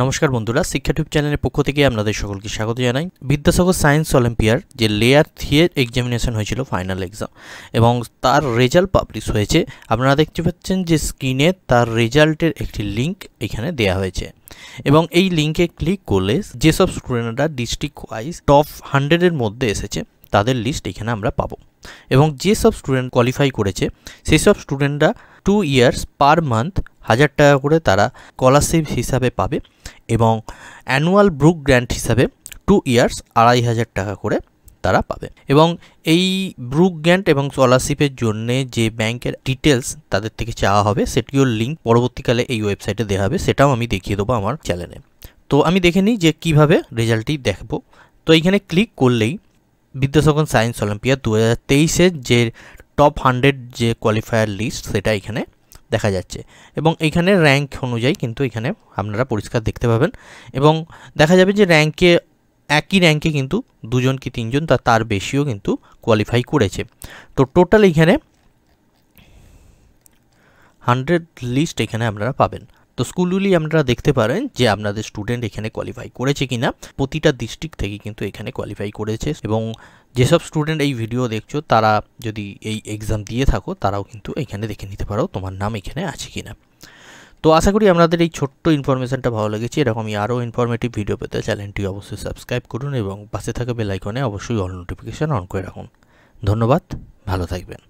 নমস্কার বন্ধুরা শিক্ষা টিউব চ্যানেলের পক্ষ থেকে আপনাদের সকলকে স্বাগত জানাই বিদ্যাসাগর সায়েন্স অলিম্পিয়ার যে লেয়ার থ্রিয়ের এক্সামিনেশন হয়েছিল ফাইনাল এক্সাম এবং তার রেজাল্ট পাবলিশ হয়েছে আপনারা দেখতে পাচ্ছেন যে স্ক্রিনে তার রেজাল্টের একটি লিঙ্ক এখানে দেয়া হয়েছে এবং এই লিঙ্কে ক্লিক করলে যেসব স্টুডেন্টরা ডিস্ট্রিক্ট ওয়াইজ টপ হান্ড্রেডের মধ্যে এসেছে তাদের লিস্ট এখানে আমরা পাবো এবং যেসব স্টুডেন্ট কোয়ালিফাই করেছে সেই সব স্টুডেন্টরা টু ইয়ার্স পার মান্থ হাজার টাকা করে তারা স্কলারশিপ হিসাবে পাবে এবং অ্যানুয়াল ব্রুক গ্র্যান্ট হিসাবে টু ইয়ার্স আড়াই হাজার টাকা করে তারা পাবে এবং এই ব্রুক গ্র্যান্ট এবং স্কলারশিপের জন্য যে ব্যাংকের ডিটেলস তাদের থেকে চাওয়া হবে সেটিও লিঙ্ক পরবর্তীকালে এই ওয়েবসাইটে দেওয়া হবে সেটাও আমি দেখিয়ে দেবো আমার চ্যানেলে তো আমি দেখে নিই যে কিভাবে রেজাল্টটি দেখব তো এইখানে ক্লিক করলেই বিদ্যাসাগর সায়েন্স অলিম্পিয়াড দু হাজার তেইশের যে টপ হান্ড্রেড যে কোয়ালিফায়ার লিস্ট সেটা এখানে দেখা যাচ্ছে এবং এইখানে র্যাঙ্ক অনুযায়ী কিন্তু এখানে আপনারা পরিষ্কার দেখতে পাবেন এবং দেখা যাবে যে র্যাঙ্কে একই র্যাঙ্কে কিন্তু দুজন কি তিনজন তা তার বেশিও কিন্তু কোয়ালিফাই করেছে তো টোটাল এখানে হান্ড্রেড লিস্ট এখানে আপনারা পাবেন তো স্কুলগুলি আপনারা দেখতে পারেন যে আপনাদের স্টুডেন্ট এখানে কোয়ালিফাই করেছে কিনা প্রতিটা ডিস্ট্রিক্ট থেকে কিন্তু এখানে কোয়ালিফাই করেছে এবং যেসব স্টুডেন্ট এই ভিডিও দেখছো তারা যদি এই এক্সাম দিয়ে থাকো তারাও কিন্তু এখানে দেখে নিতে পারো তোমার নাম এখানে আছে কি না তো আশা করি আপনাদের এই ছোট্ট ইনফরমেশানটা ভালো লেগেছে এরকমই আরও ইনফরমেটিভ ভিডিও পেতে চ্যানেলটি অবশ্যই সাবস্ক্রাইব করুন এবং পাশে থাকা বেলাইকনে অবশ্যই অল নোটিফিকেশান অন করে রাখুন ধন্যবাদ ভালো থাকবেন